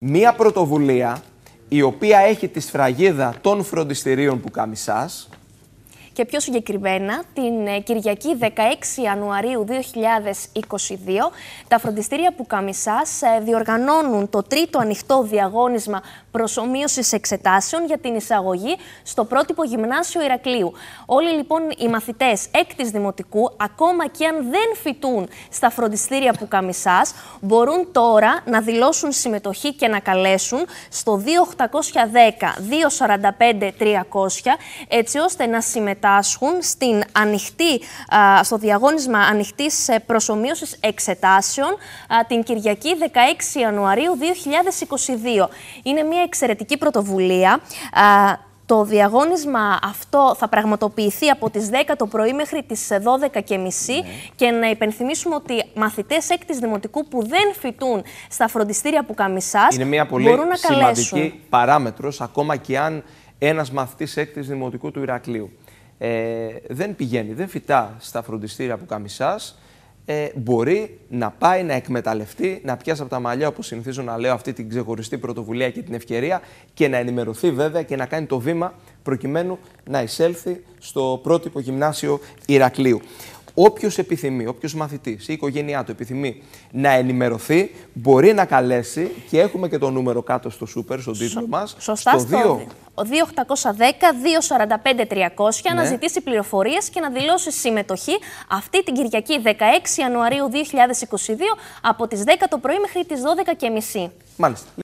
Μία πρωτοβουλία η οποία έχει τη σφραγίδα των φροντιστηρίων που καμισάς. Και πιο συγκεκριμένα, την ε, Κυριακή 16 Ιανουαρίου 2022, τα φροντιστήρια που καμισάς ε, διοργανώνουν το τρίτο ανοιχτό διαγώνισμα προσωμείωσης εξετάσεων για την εισαγωγή στο πρότυπο γυμνάσιο Ηρακλείου. Όλοι λοιπόν οι μαθητές έκτη δημοτικού, ακόμα και αν δεν φοιτούν στα φροντιστήρια που καμισά, μπορούν τώρα να δηλώσουν συμμετοχή και να καλέσουν στο 2810 245 300 έτσι ώστε να συμμετάσχουν στην ανοιχτή, στο διαγώνισμα ανοιχτής ε, προσωμείωσης εξετάσεων την Κυριακή 16 Ιανουαρίου 2022. Είναι μια εξαιρετική πρωτοβουλία. Το διαγώνισμα αυτό θα πραγματοποιηθεί από τις 10 το πρωί μέχρι τις 12.30 και, μισή ναι. και να υπενθυμίσουμε ότι μαθητές έκτης δημοτικού που δεν φοιτούν στα φροντιστήρια που καμισάς Είναι μια πολύ μπορούν να σημαντική παράμετρος ακόμα και αν ένας μαθητής έκτης δημοτικού του Ηρακλείου ε, δεν πηγαίνει, δεν φυτά στα φροντιστήρια που καμισάς ε, μπορεί να πάει να εκμεταλλευτεί, να πιάσει από τα μαλλιά, όπως συνηθίζω να λέω, αυτή την ξεχωριστή πρωτοβουλία και την ευκαιρία και να ενημερωθεί βέβαια και να κάνει το βήμα προκειμένου να εισέλθει στο πρότυπο γυμνάσιο Ηρακλείου. Όποιος επιθυμεί, όποιος μαθητής ή η οικογένειά του επιθυμεί να ενημερωθεί, μπορεί να καλέσει και έχουμε και το νούμερο κάτω στο σούπερ, στον τίτλο μας. Σωστά, στο 2. 2810-245-300 ναι. να ζητήσει πληροφορίες και να δηλώσει συμμετοχή αυτή την Κυριακή 16 Ιανουαρίου 2022 από τις 10 το πρωί μέχρι τις 12.30. Μάλιστα.